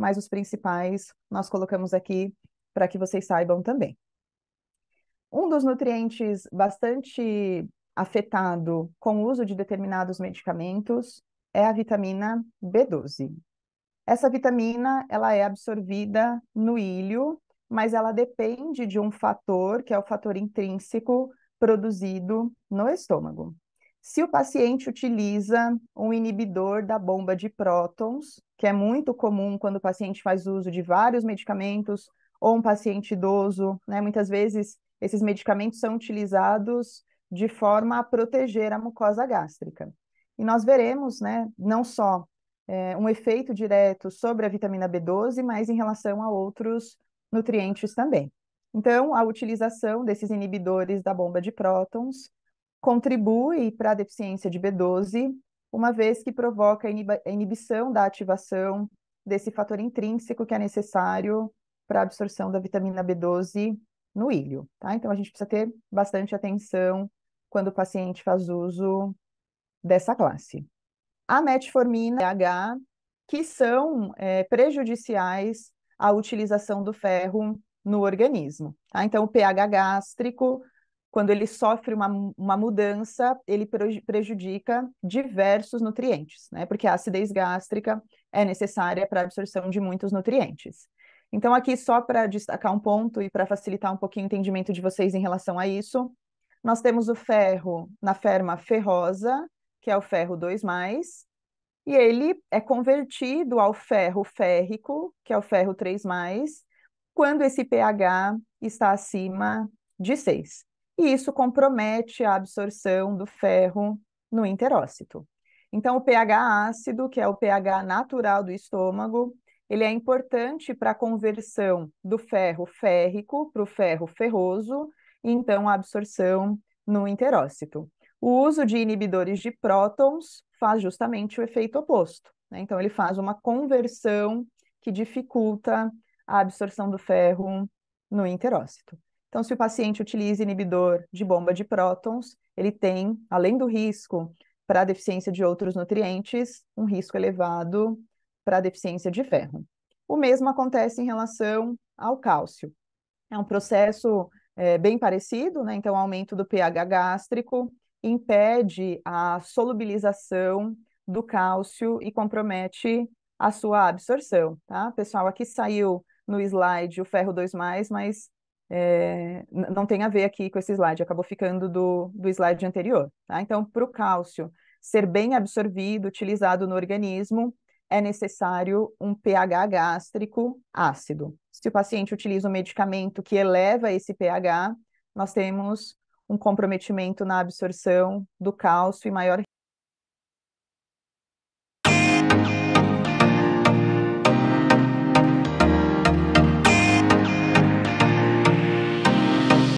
mas os principais nós colocamos aqui para que vocês saibam também. Um dos nutrientes bastante afetado com o uso de determinados medicamentos é a vitamina B12. Essa vitamina, ela é absorvida no ilho, mas ela depende de um fator, que é o fator intrínseco produzido no estômago. Se o paciente utiliza um inibidor da bomba de prótons, que é muito comum quando o paciente faz uso de vários medicamentos, ou um paciente idoso, né? Muitas vezes esses medicamentos são utilizados de forma a proteger a mucosa gástrica. E nós veremos, né, não só é, um efeito direto sobre a vitamina B12, mas em relação a outros nutrientes também. Então, a utilização desses inibidores da bomba de prótons Contribui para a deficiência de B12, uma vez que provoca a inibição da ativação desse fator intrínseco que é necessário para a absorção da vitamina B12 no ilho, tá? Então a gente precisa ter bastante atenção quando o paciente faz uso dessa classe. A metformina e H, que são é, prejudiciais à utilização do ferro no organismo. Tá? Então, o pH gástrico quando ele sofre uma, uma mudança, ele prejudica diversos nutrientes, né? Porque a acidez gástrica é necessária para a absorção de muitos nutrientes. Então, aqui, só para destacar um ponto e para facilitar um pouquinho o entendimento de vocês em relação a isso, nós temos o ferro na ferma ferrosa, que é o ferro 2, e ele é convertido ao ferro férrico, que é o ferro 3, quando esse pH está acima de 6 e isso compromete a absorção do ferro no interócito. Então, o pH ácido, que é o pH natural do estômago, ele é importante para a conversão do ferro férrico para o ferro ferroso, e então a absorção no interócito. O uso de inibidores de prótons faz justamente o efeito oposto. Né? Então, ele faz uma conversão que dificulta a absorção do ferro no interócito. Então, se o paciente utiliza inibidor de bomba de prótons, ele tem, além do risco para deficiência de outros nutrientes, um risco elevado para deficiência de ferro. O mesmo acontece em relação ao cálcio. É um processo é, bem parecido, né? Então, o aumento do pH gástrico impede a solubilização do cálcio e compromete a sua absorção, tá? Pessoal, aqui saiu no slide o ferro 2+, mas é, não tem a ver aqui com esse slide, acabou ficando do, do slide anterior. Tá? Então, para o cálcio ser bem absorvido, utilizado no organismo, é necessário um pH gástrico ácido. Se o paciente utiliza um medicamento que eleva esse pH, nós temos um comprometimento na absorção do cálcio e maior